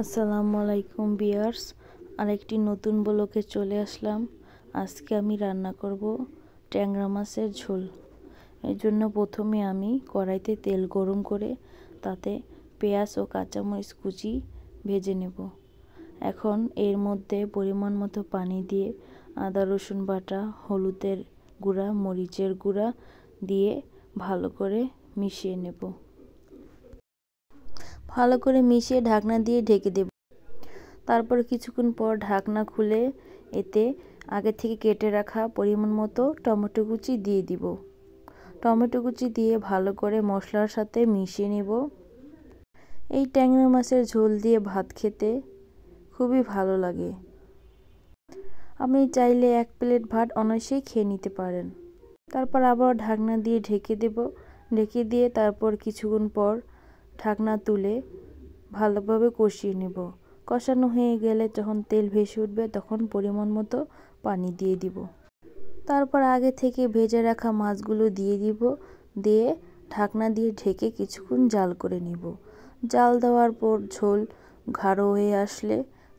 আসসালামু আলাইকুম বিয়ার্স আরেকটি নতুন ব্লকে চলে আসলাম আজকে আমি রান্না করব ট্যাংরা মাছের ঝোল এর জন্য প্রথমে আমি কড়াইতে তেল গরম করে তাতে পেঁয়াজ ও কাঁচামরিচ কুচি ভেজে নেব এখন এর মধ্যে পরিমাণ মতো পানি দিয়ে আদা রসুন বাটা হলুদের গুঁড়া মরিচের গুঁড়া দিয়ে ভালো করে মিশিয়ে নেবো ভালো করে মিশিয়ে ঢাকনা দিয়ে ঢেকে দেব তারপর কিছুক্ষণ পর ঢাকনা খুলে এতে আগে থেকে কেটে রাখা পরিমাণ মতো টমেটো কুচি দিয়ে দিব টমেটো কুচি দিয়ে ভালো করে মশলার সাথে মিশিয়ে নেব এই ট্যাংরা মাছের ঝোল দিয়ে ভাত খেতে খুবই ভালো লাগে আপনি চাইলে এক প্লেট ভাত অনায়াসেই খেয়ে নিতে পারেন তারপর আবার ঢাকনা দিয়ে ঢেকে দেব ঢেকে দিয়ে তারপর কিছুক্ষণ পর ঢাকনা তুলে ভালোভাবে কষিয়ে নেব কষানো হয়ে গেলে যখন তেল ভেসে উঠবে তখন পরিমাণ মতো পানি দিয়ে দিব তারপর আগে থেকে ভেজে রাখা মাছগুলো দিয়ে দিব দিয়ে ঢাকনা দিয়ে ঢেকে কিছুক্ষণ জাল করে নিব জাল দেওয়ার পর ঝোল ঘাড়ো হয়ে আসলে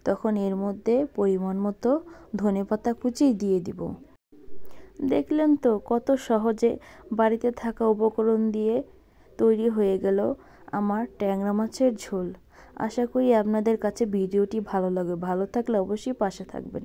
তখন এর মধ্যে পরিমাণ মতো ধনে পাতা কুচি দিয়ে দিব দেখলেন তো কত সহজে বাড়িতে থাকা উপকরণ দিয়ে তৈরি হয়ে গেল আমার ট্যাংরা মাছের ঝোল আশা করি আপনাদের কাছে ভিডিওটি ভালো লাগে ভালো থাকলে অবশ্যই পাশে থাকবেন